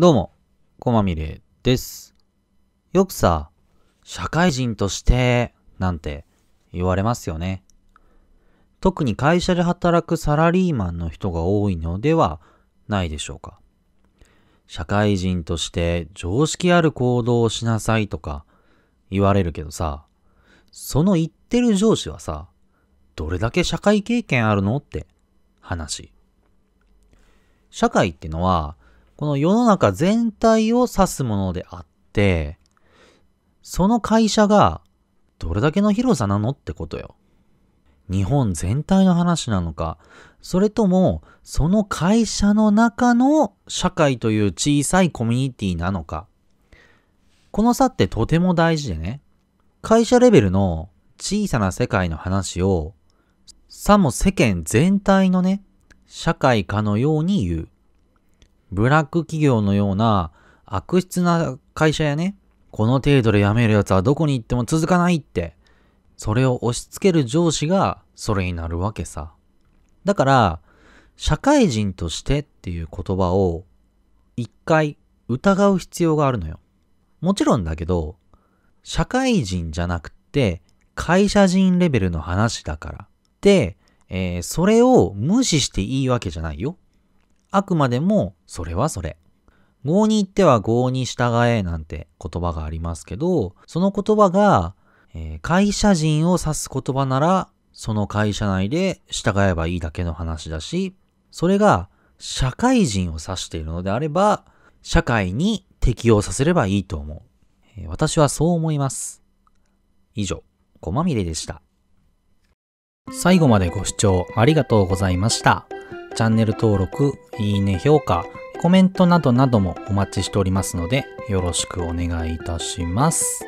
どうも、こまみれです。よくさ、社会人として、なんて言われますよね。特に会社で働くサラリーマンの人が多いのではないでしょうか。社会人として常識ある行動をしなさいとか言われるけどさ、その言ってる上司はさ、どれだけ社会経験あるのって話。社会ってのは、この世の中全体を指すものであって、その会社がどれだけの広さなのってことよ。日本全体の話なのか、それともその会社の中の社会という小さいコミュニティなのか。この差ってとても大事でね、会社レベルの小さな世界の話を、さも世間全体のね、社会かのように言う。ブラック企業のような悪質な会社やね、この程度で辞める奴はどこに行っても続かないって、それを押し付ける上司がそれになるわけさ。だから、社会人としてっていう言葉を一回疑う必要があるのよ。もちろんだけど、社会人じゃなくて会社人レベルの話だから。で、えー、それを無視していいわけじゃないよ。あくまでもそれはそれ。合に行っては合に従えなんて言葉がありますけど、その言葉が、えー、会社人を指す言葉なら、その会社内で従えばいいだけの話だし、それが社会人を指しているのであれば、社会に適応させればいいと思う。えー、私はそう思います。以上、こまみれでした。最後までご視聴ありがとうございました。チャンネル登録、いいね、評価、コメントなどなどもお待ちしておりますので、よろしくお願いいたします。